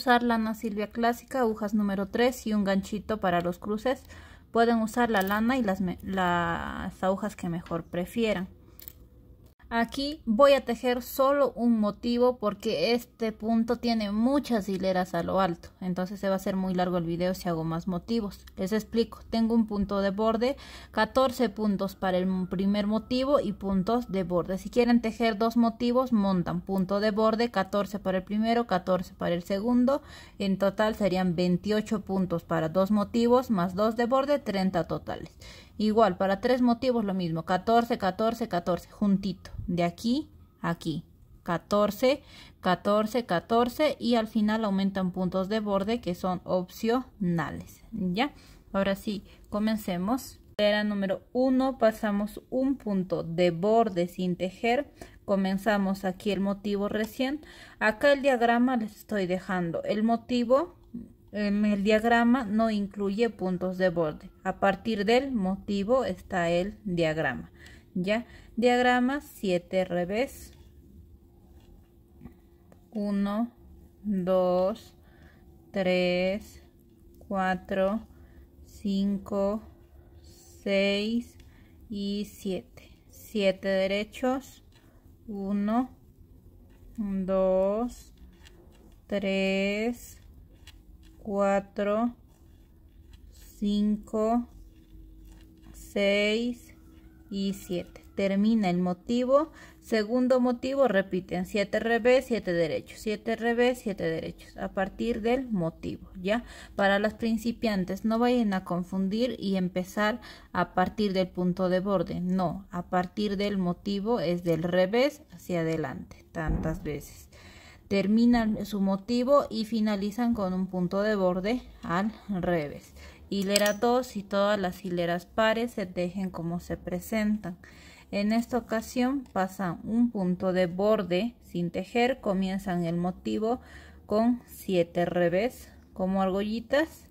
usar lana silvia clásica, agujas número 3 y un ganchito para los cruces. Pueden usar la lana y las, las agujas que mejor prefieran. Aquí voy a tejer solo un motivo porque este punto tiene muchas hileras a lo alto. Entonces se va a hacer muy largo el video si hago más motivos. Les explico, tengo un punto de borde, 14 puntos para el primer motivo y puntos de borde. Si quieren tejer dos motivos, montan punto de borde, 14 para el primero, 14 para el segundo. En total serían 28 puntos para dos motivos, más dos de borde, 30 totales. Igual, para tres motivos lo mismo. 14, 14, 14, juntito. De aquí aquí. 14, 14, 14 y al final aumentan puntos de borde que son opcionales. ¿Ya? Ahora sí, comencemos. Era número 1, pasamos un punto de borde sin tejer. Comenzamos aquí el motivo recién. Acá el diagrama les estoy dejando. El motivo en el diagrama no incluye puntos de borde. A partir del motivo está el diagrama. Ya, diagrama 7 revés. 1, 2, 3, 4, 5, 6 y 7. 7 derechos. 1, 2, 3, 4, 5, 6 y 7. Termina el motivo. Segundo motivo, repiten 7 revés, 7 derechos, 7 revés, 7 derechos, a partir del motivo, ¿ya? Para los principiantes, no vayan a confundir y empezar a partir del punto de borde, no, a partir del motivo es del revés hacia adelante, tantas veces terminan su motivo y finalizan con un punto de borde al revés. Hilera 2 y todas las hileras pares se tejen como se presentan. En esta ocasión pasan un punto de borde sin tejer, comienzan el motivo con 7 revés como argollitas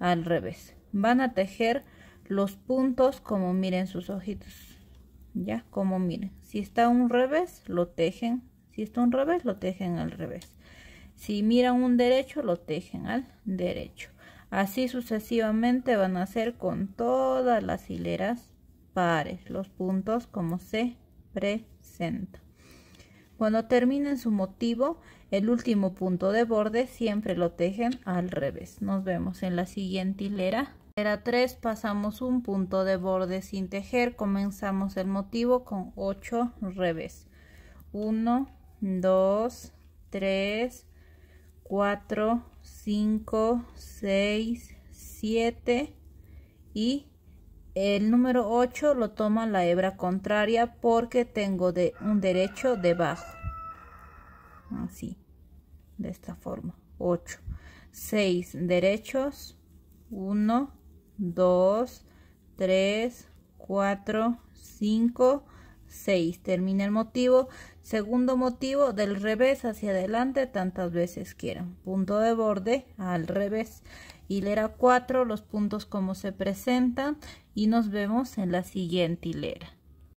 al revés. Van a tejer los puntos como miren sus ojitos. Ya, como miren. Si está un revés, lo tejen si está un revés, lo tejen al revés. Si miran un derecho, lo tejen al derecho. Así sucesivamente van a hacer con todas las hileras pares, los puntos como se presenta. Cuando terminen su motivo, el último punto de borde siempre lo tejen al revés. Nos vemos en la siguiente hilera. Hilera 3 pasamos un punto de borde sin tejer, comenzamos el motivo con 8 revés. 1, 2, 3, 4, 5, 6, 7 y el número 8 lo toma la hebra contraria porque tengo de un derecho debajo. Así, de esta forma, 8. 6 derechos, 1, 2, 3, 4, 5, 6. Termina el motivo. Segundo motivo, del revés hacia adelante tantas veces quieran. Punto de borde al revés. Hilera 4, los puntos como se presentan y nos vemos en la siguiente hilera.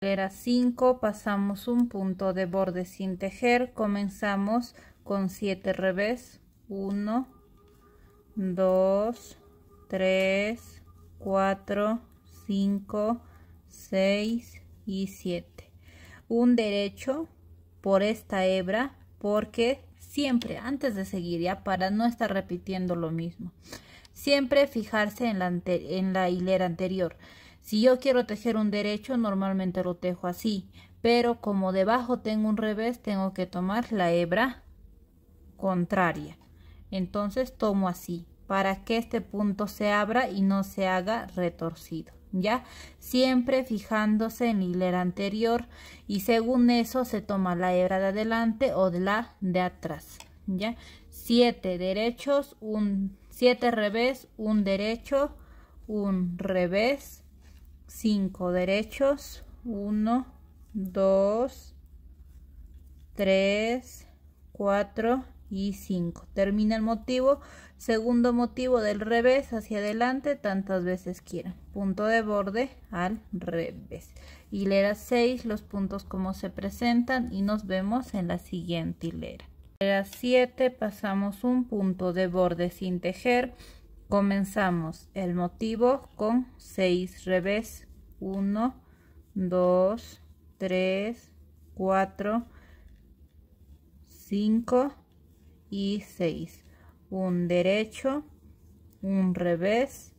Hilera 5, pasamos un punto de borde sin tejer. Comenzamos con 7 revés. 1, 2, 3, 4, 5, 6 y 7. Un derecho por esta hebra porque siempre antes de seguir ya para no estar repitiendo lo mismo siempre fijarse en la, en la hilera anterior si yo quiero tejer un derecho normalmente lo tejo así pero como debajo tengo un revés tengo que tomar la hebra contraria entonces tomo así para que este punto se abra y no se haga retorcido ¿ya? Siempre fijándose en la hilera anterior y según eso se toma la hebra de adelante o de la de atrás, ¿ya? 7 derechos, un 7 revés, un derecho, un revés, 5 derechos, 1, 2, 3, 4, y 5. Termina el motivo, segundo motivo del revés hacia adelante tantas veces quieran. Punto de borde al revés. Hilera 6, los puntos como se presentan y nos vemos en la siguiente hilera. Hilera 7, pasamos un punto de borde sin tejer. Comenzamos el motivo con 6 revés. 1, 2, 3, 4, 5, y 6 un derecho un revés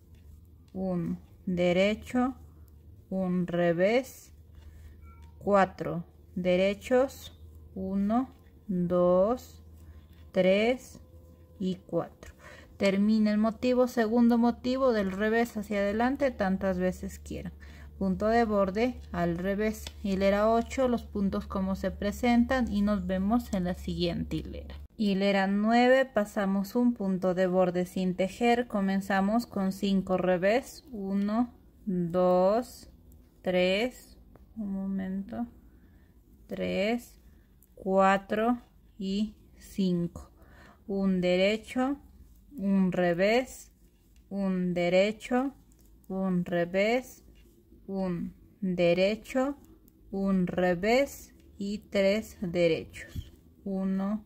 un derecho un revés 4 derechos 1 2 3 y 4 termina el motivo segundo motivo del revés hacia adelante tantas veces quieran punto de borde al revés hilera 8 los puntos como se presentan y nos vemos en la siguiente hilera Hilera 9, pasamos un punto de borde sin tejer, comenzamos con 5 revés, 1, 2, 3, un momento, 3, 4 y 5. Un derecho, un revés, un derecho, un revés, un derecho, un revés y tres derechos. 1,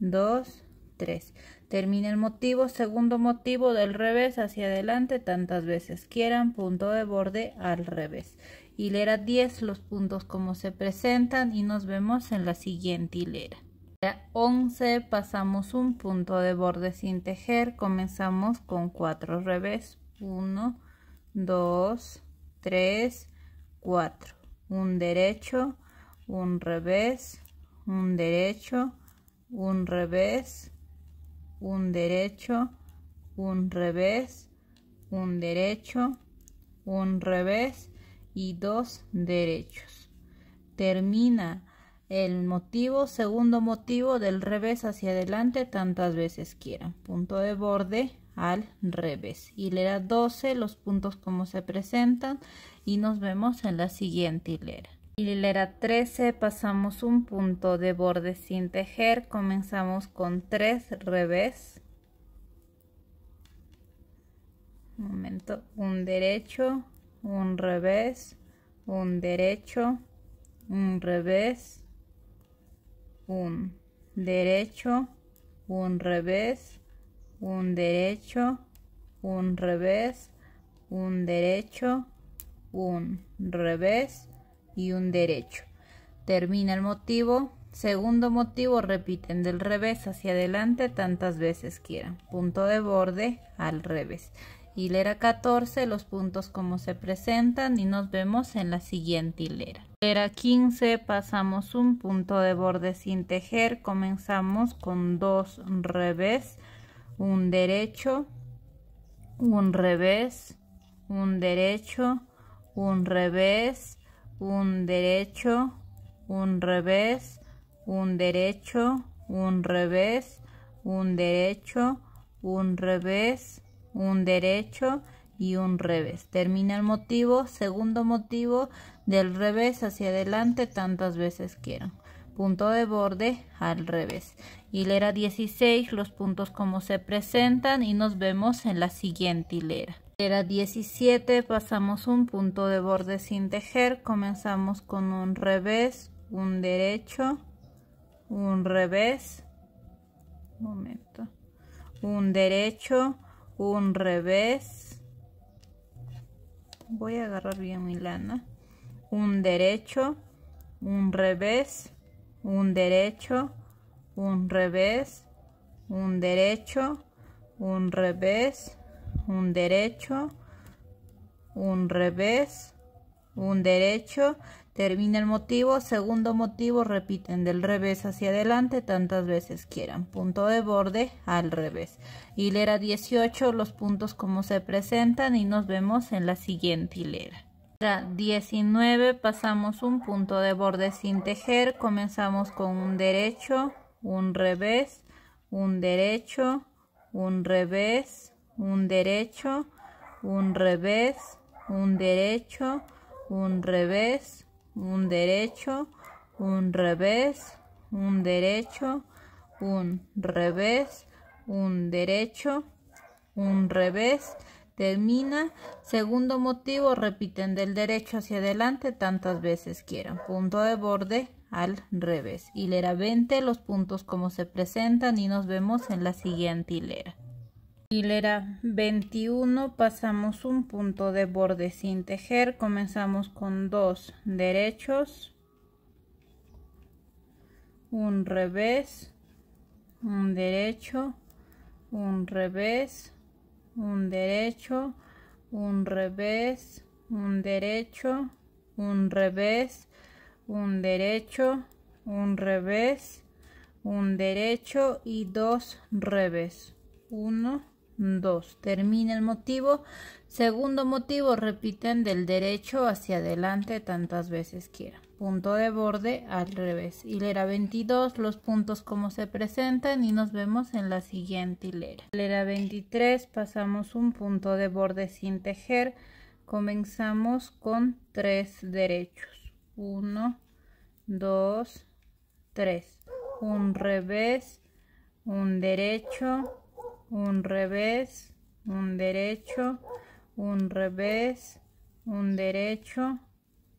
2, 3. Termina el motivo, segundo motivo del revés hacia adelante tantas veces quieran, punto de borde al revés. Hilera 10, los puntos como se presentan y nos vemos en la siguiente hilera. 11 pasamos un punto de borde sin tejer, comenzamos con 4 revés, 1, 2, 3, 4, un derecho, un revés, un derecho, un revés, un derecho, un revés, un derecho, un revés y dos derechos. Termina el motivo, segundo motivo del revés hacia adelante tantas veces quieran. Punto de borde al revés. Hilera 12, los puntos como se presentan y nos vemos en la siguiente hilera hilera 13 pasamos un punto de borde sin tejer comenzamos con 3 revés un momento un derecho un revés un derecho un revés un derecho un revés un derecho un revés un derecho un revés y un derecho. Termina el motivo. Segundo motivo, repiten del revés hacia adelante tantas veces quieran. Punto de borde al revés. Hilera 14, los puntos como se presentan y nos vemos en la siguiente hilera. Hilera 15, pasamos un punto de borde sin tejer. Comenzamos con dos revés, un derecho, un revés, un derecho, un revés, un derecho, un revés, un derecho, un revés, un derecho, un revés, un derecho y un revés. Termina el motivo, segundo motivo, del revés hacia adelante tantas veces quieran. Punto de borde al revés. Hilera 16, los puntos como se presentan y nos vemos en la siguiente hilera. Era 17, pasamos un punto de borde sin tejer, comenzamos con un revés, un derecho, un revés, un momento, un derecho, un revés, voy a agarrar bien mi lana, un derecho, un revés, un derecho, un revés, un derecho, un revés, un derecho, un revés, un derecho, termina el motivo, segundo motivo, repiten del revés hacia adelante tantas veces quieran, punto de borde al revés. Hilera 18, los puntos como se presentan y nos vemos en la siguiente hilera. 19 pasamos un punto de borde sin tejer, comenzamos con un derecho, un revés, un derecho, un revés, un derecho, un revés, un derecho, un revés, un derecho, un revés, un derecho, un revés, un derecho, un revés, termina. Segundo motivo, repiten del derecho hacia adelante tantas veces quieran. Punto de borde al revés. Hilera 20, los puntos como se presentan y nos vemos en la siguiente hilera hilera 21 pasamos un punto de borde sin tejer comenzamos con dos derechos un revés un derecho un revés un derecho un revés un derecho un revés un derecho un revés un derecho y dos revés uno 2. Termina el motivo. Segundo motivo, repiten del derecho hacia adelante tantas veces quiera Punto de borde al revés. Hilera 22, los puntos como se presentan y nos vemos en la siguiente hilera. Hilera 23, pasamos un punto de borde sin tejer. Comenzamos con tres derechos. 1, 2, 3. Un revés, un derecho, un revés, un derecho, un revés, un derecho,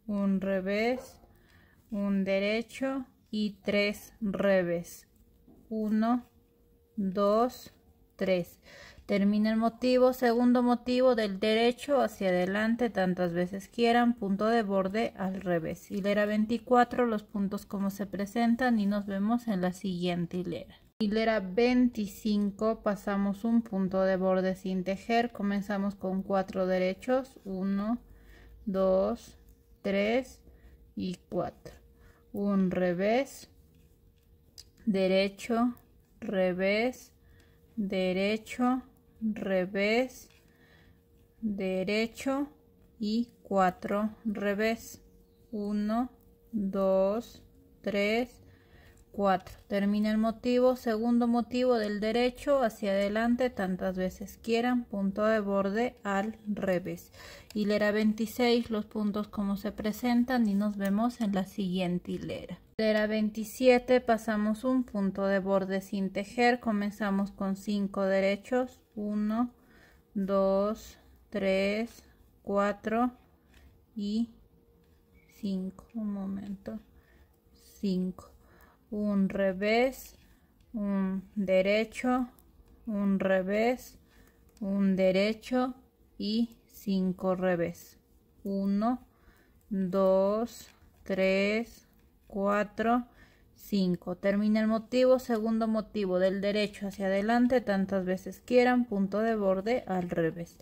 un revés, un derecho y tres revés. Uno, dos, tres. Termina el motivo, segundo motivo del derecho hacia adelante tantas veces quieran, punto de borde al revés. Hilera 24, los puntos como se presentan y nos vemos en la siguiente hilera hilera 25 pasamos un punto de borde sin tejer comenzamos con 4 derechos 1 2 3 y 4 un revés derecho revés derecho revés derecho y 4 revés 1 2 3 4. Termina el motivo, segundo motivo del derecho hacia adelante tantas veces quieran, punto de borde al revés. Hilera 26, los puntos como se presentan y nos vemos en la siguiente hilera. Hilera 27, pasamos un punto de borde sin tejer, comenzamos con 5 derechos, 1, 2, 3, 4 y 5. Un momento, 5 un revés, un derecho, un revés, un derecho y cinco revés. uno dos tres cuatro cinco Termina el motivo, segundo motivo del derecho hacia adelante, tantas veces quieran, punto de borde al revés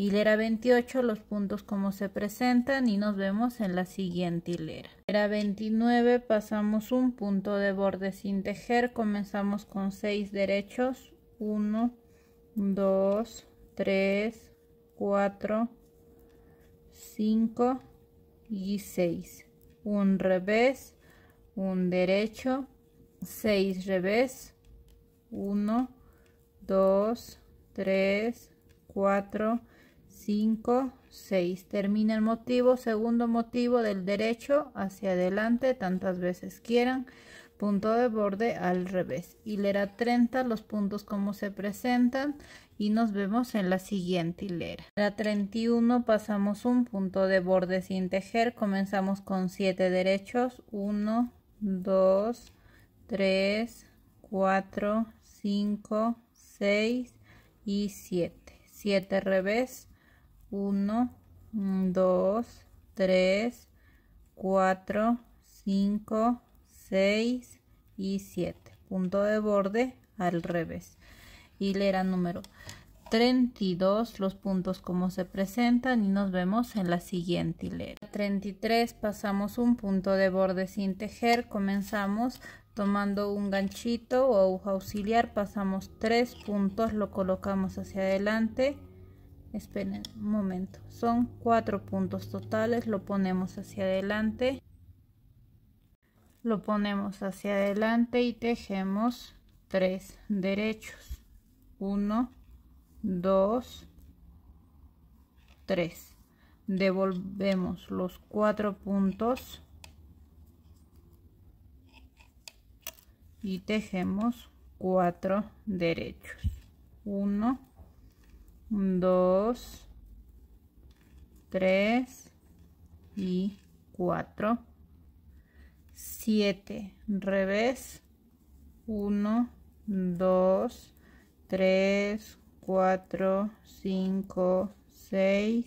hilera 28 los puntos como se presentan y nos vemos en la siguiente hilera. Hilera 29 pasamos un punto de borde sin tejer, comenzamos con 6 derechos, 1, 2, 3, 4, 5 y 6. Un revés, un derecho, 6 revés, 1, 2, 3, 4, 5. 5, 6. Termina el motivo, segundo motivo del derecho hacia adelante, tantas veces quieran. Punto de borde al revés. Hilera 30, los puntos como se presentan y nos vemos en la siguiente hilera. La 31 pasamos un punto de borde sin tejer, comenzamos con 7 derechos, 1, 2, 3, 4, 5, 6 y 7. 7 revés, 1, 2, 3, 4, 5, 6 y 7. Punto de borde al revés. Hilera número 32 los puntos como se presentan y nos vemos en la siguiente hilera. 33 pasamos un punto de borde sin tejer, comenzamos tomando un ganchito o aguja auxiliar, pasamos tres puntos, lo colocamos hacia adelante esperen un momento son cuatro puntos totales lo ponemos hacia adelante lo ponemos hacia adelante y tejemos tres derechos 1 2 3 devolvemos los cuatro puntos y tejemos cuatro derechos 1 2, 3 y 4, 7, revés, 1, 2, 3, 4, 5, 6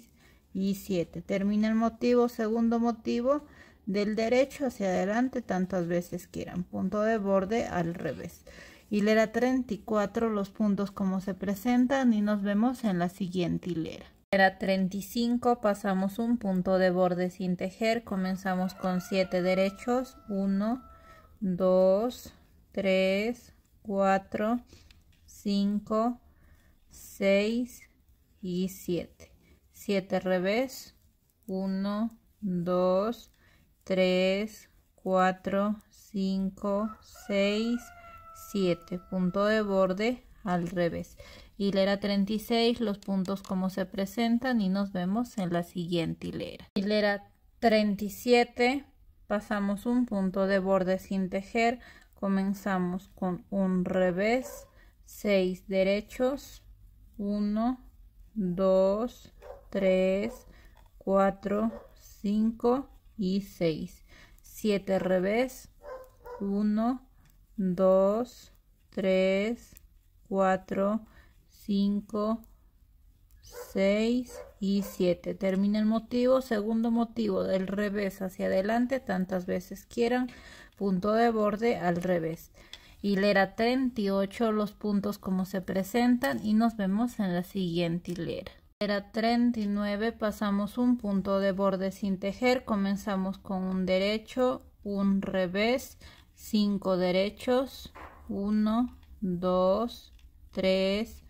y 7. Termina el motivo, segundo motivo, del derecho hacia adelante tantas veces quieran. Punto de borde al revés hilera 34 los puntos como se presentan y nos vemos en la siguiente hilera. Hilera 35 pasamos un punto de borde sin tejer, comenzamos con 7 derechos, 1, 2, 3, 4, 5, 6 y 7. 7 revés, 1, 2, 3, 4, 5, 6, 7, punto de borde al revés. Hilera 36, los puntos como se presentan y nos vemos en la siguiente hilera. Hilera 37, pasamos un punto de borde sin tejer, comenzamos con un revés, 6 derechos, 1, 2, 3, 4, 5 y 6. 7 revés, 1, 2, 3, 4, 5, 6 y 7. Termina el motivo. Segundo motivo, del revés hacia adelante, tantas veces quieran. Punto de borde al revés. Hilera 38, los puntos como se presentan y nos vemos en la siguiente hilera. Hilera 39, pasamos un punto de borde sin tejer, comenzamos con un derecho, un revés, 5 derechos 1 2 3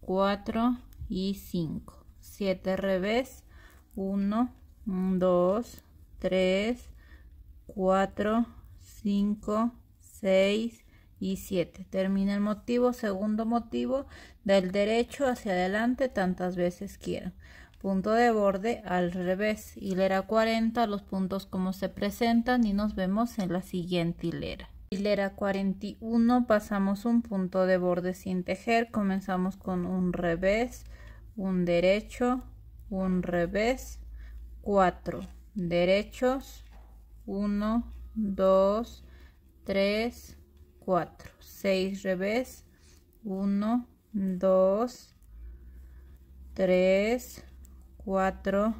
4 y 5 7 revés 1 2 3 4 5 6 y 7 termina el motivo segundo motivo del derecho hacia adelante tantas veces quieran punto de borde al revés, hilera 40, los puntos como se presentan y nos vemos en la siguiente hilera. Hilera 41 pasamos un punto de borde sin tejer, comenzamos con un revés, un derecho, un revés, 4 derechos, 1, 2, 3, 4, 6 revés, 1, 2, 3, 4,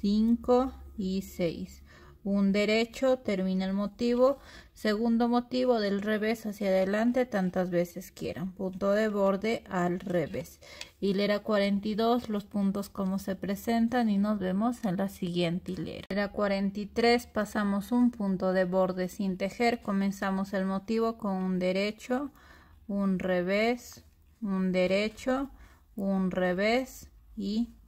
5 y 6. Un derecho termina el motivo. Segundo motivo del revés hacia adelante tantas veces quieran. Punto de borde al revés. Hilera 42, los puntos como se presentan y nos vemos en la siguiente hilera. Hilera 43, pasamos un punto de borde sin tejer. Comenzamos el motivo con un derecho, un revés, un derecho, un revés y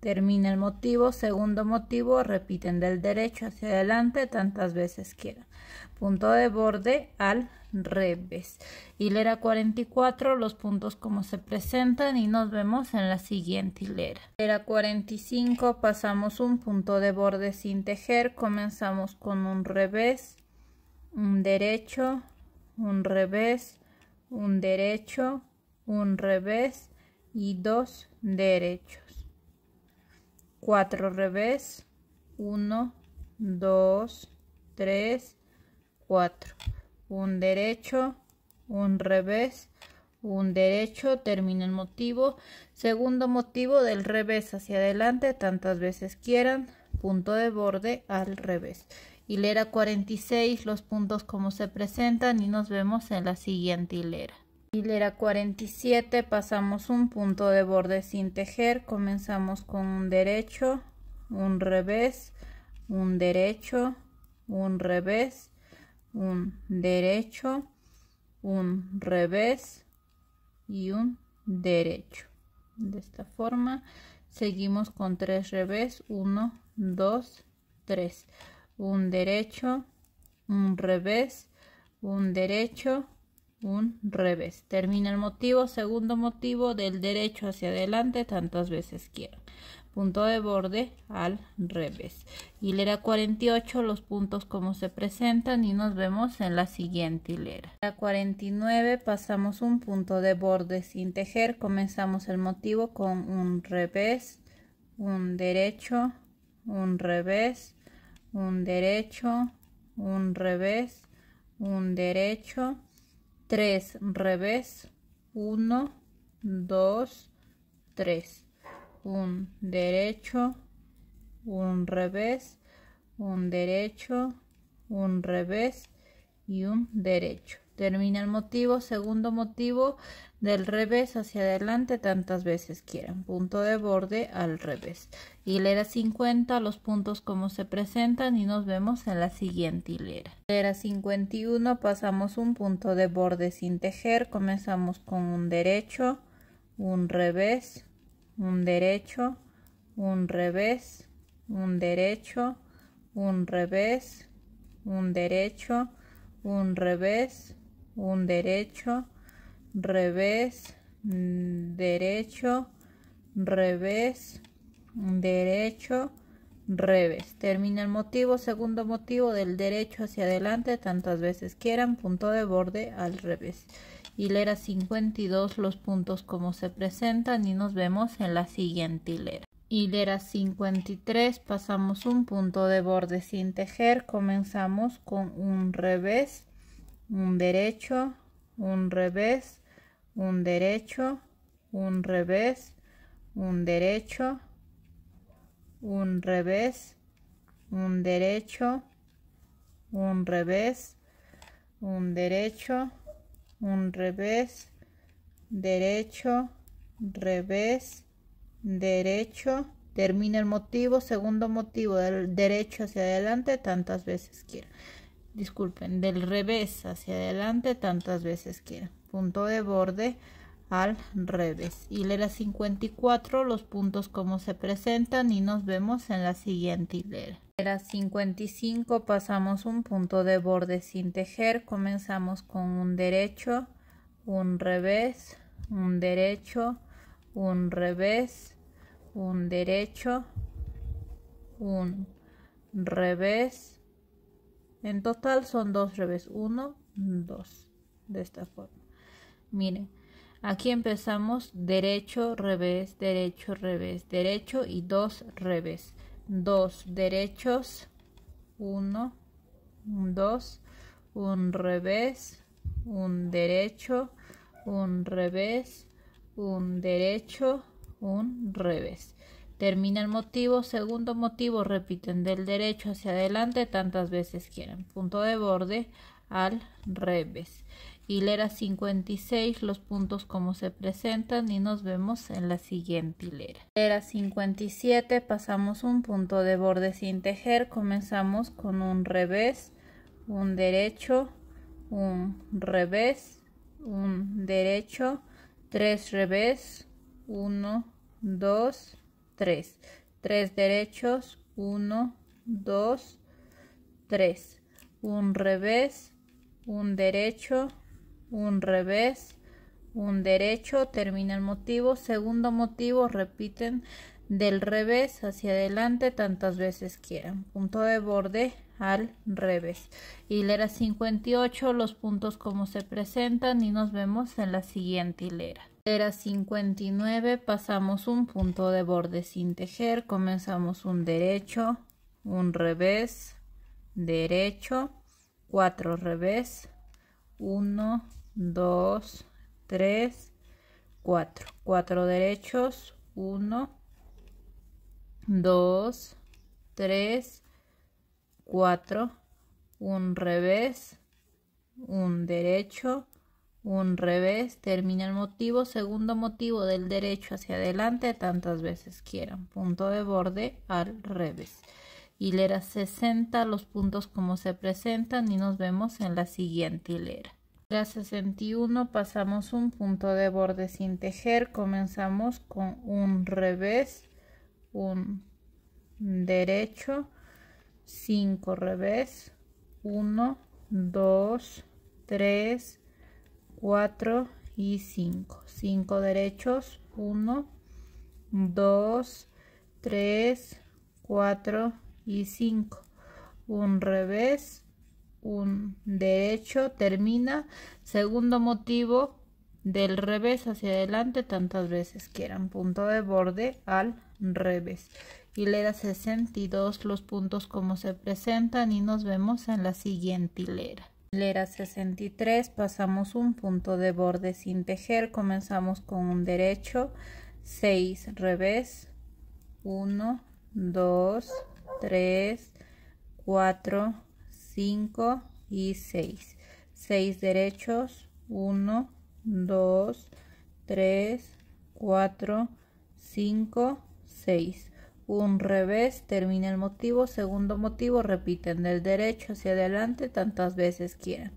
Termina el motivo, segundo motivo, repiten del derecho hacia adelante tantas veces quieran. Punto de borde al revés. Hilera 44, los puntos como se presentan y nos vemos en la siguiente hilera. Hilera 45, pasamos un punto de borde sin tejer, comenzamos con un revés, un derecho, un revés, un derecho, un revés y dos derechos. 4 revés 1 2 3 4 un derecho un revés un derecho termina el motivo segundo motivo del revés hacia adelante tantas veces quieran punto de borde al revés hilera 46 los puntos como se presentan y nos vemos en la siguiente hilera Hilera 47 pasamos un punto de borde sin tejer, comenzamos con un derecho, un revés, un derecho, un revés, un derecho, un revés y un derecho. De esta forma seguimos con tres revés, 1, 2, 3, un derecho, un revés, un derecho, un revés. Termina el motivo, segundo motivo, del derecho hacia adelante tantas veces quiera Punto de borde al revés. Hilera 48, los puntos como se presentan y nos vemos en la siguiente hilera. La 49, pasamos un punto de borde sin tejer. Comenzamos el motivo con un revés, un derecho, un revés, un derecho, un revés, un derecho 3 revés 1 2 3 un derecho un revés un derecho un revés y un derecho Termina el motivo, segundo motivo, del revés hacia adelante tantas veces quieran. Punto de borde al revés. Hilera 50, los puntos como se presentan y nos vemos en la siguiente hilera. Hilera 51, pasamos un punto de borde sin tejer. Comenzamos con un derecho, un revés, un derecho, un revés, un derecho, un revés, un derecho, un revés, un derecho, revés, mm, derecho, revés, derecho, revés. Termina el motivo, segundo motivo del derecho hacia adelante tantas veces quieran, punto de borde al revés. Hilera 52 los puntos como se presentan y nos vemos en la siguiente hilera. Hilera 53 pasamos un punto de borde sin tejer, comenzamos con un revés un derecho, un revés, un derecho, un revés, un derecho, un revés, un derecho, un revés, un derecho, un revés, derecho, revés, derecho. Termina el motivo, segundo motivo, del derecho hacia adelante tantas veces quiera disculpen, del revés hacia adelante tantas veces quieran. Punto de borde al revés. Hilera 54, los puntos como se presentan y nos vemos en la siguiente hilera. Hilera 55, pasamos un punto de borde sin tejer. Comenzamos con un derecho, un revés, un derecho, un revés, un derecho, un revés en total son dos revés. uno, dos, De esta forma. Miren. Aquí empezamos derecho, revés, derecho, revés, derecho y dos revés. Dos derechos, uno, dos, un revés, un derecho, un revés, un derecho, un revés. Termina el motivo. Segundo motivo, repiten del derecho hacia adelante tantas veces quieran. Punto de borde al revés. Hilera 56, los puntos como se presentan y nos vemos en la siguiente hilera. Hilera 57, pasamos un punto de borde sin tejer, comenzamos con un revés, un derecho, un revés, un derecho, tres revés, uno, dos, 3. 3 derechos, 1, 2, 3. Un revés, un derecho, un revés, un derecho, termina el motivo. Segundo motivo, repiten del revés hacia adelante tantas veces quieran. Punto de borde al revés. Hilera 58, los puntos como se presentan y nos vemos en la siguiente hilera. 59 pasamos un punto de borde sin tejer comenzamos un derecho un revés derecho 4 revés 1 2 3 4 4 derechos 1 2 3 4 un revés un derecho un revés, termina el motivo, segundo motivo del derecho hacia adelante tantas veces quieran, punto de borde al revés. Hilera 60, los puntos como se presentan y nos vemos en la siguiente hilera. Hilera 61, pasamos un punto de borde sin tejer, comenzamos con un revés, un derecho, 5 revés, 1, 2, 3, 4 y 5. 5 derechos, 1, 2, 3, 4 y 5. Un revés, un derecho, termina. Segundo motivo, del revés hacia adelante tantas veces quieran. Punto de borde al revés. Hilera 62 los puntos como se presentan y nos vemos en la siguiente hilera hilera 63 pasamos un punto de borde sin tejer comenzamos con un derecho 6 revés 1 2 3 4 5 y 6 6 derechos 1 2 3 4 5 6 un revés, termina el motivo, segundo motivo, repiten del derecho hacia adelante tantas veces quieran.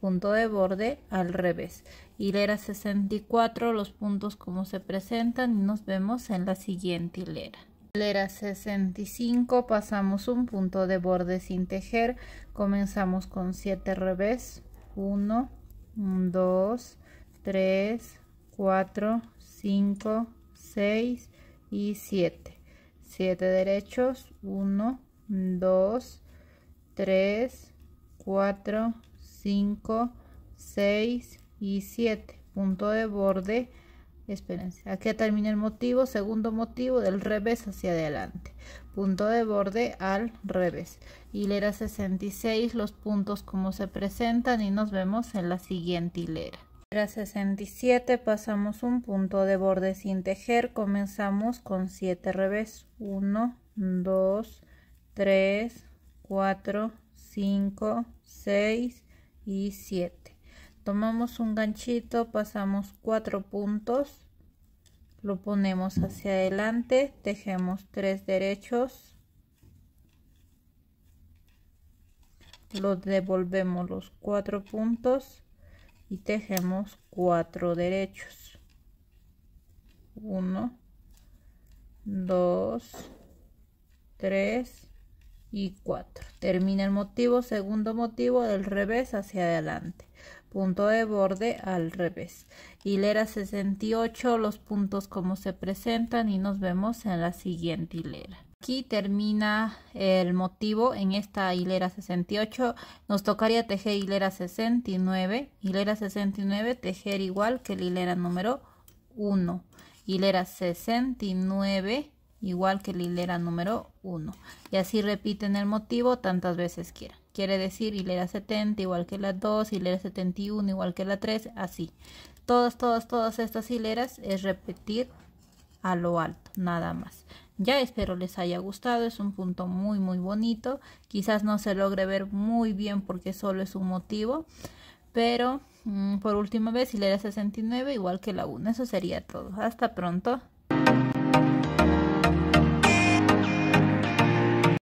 Punto de borde al revés. Hilera 64, los puntos como se presentan y nos vemos en la siguiente hilera. Hilera 65, pasamos un punto de borde sin tejer, comenzamos con 7 revés, 1, 2, 3, 4, 5, 6 y 7. 7 derechos 1 2 3 4 5 6 y 7 punto de borde Esperen. aquí termina el motivo segundo motivo del revés hacia adelante punto de borde al revés hilera 66 los puntos como se presentan y nos vemos en la siguiente hilera tras 67 pasamos un punto de borde sin tejer, comenzamos con 7 revés, 1, 2, 3, 4, 5, 6 y 7. Tomamos un ganchito, pasamos 4 puntos, lo ponemos hacia adelante, tejemos 3 derechos, lo devolvemos los 4 puntos y tejemos cuatro derechos 1 2 3 y 4 termina el motivo segundo motivo del revés hacia adelante punto de borde al revés hilera 68 los puntos como se presentan y nos vemos en la siguiente hilera aquí termina el motivo en esta hilera 68 nos tocaría tejer hilera 69 hilera 69 tejer igual que la hilera número 1 hilera 69 igual que la hilera número 1 y así repiten el motivo tantas veces quieran quiere decir hilera 70 igual que la 2 hilera 71 igual que la 3 así todas todas todas estas hileras es repetir a lo alto nada más ya espero les haya gustado, es un punto muy muy bonito. Quizás no se logre ver muy bien porque solo es un motivo, pero mm, por última vez si le da 69 igual que la 1. Eso sería todo. Hasta pronto.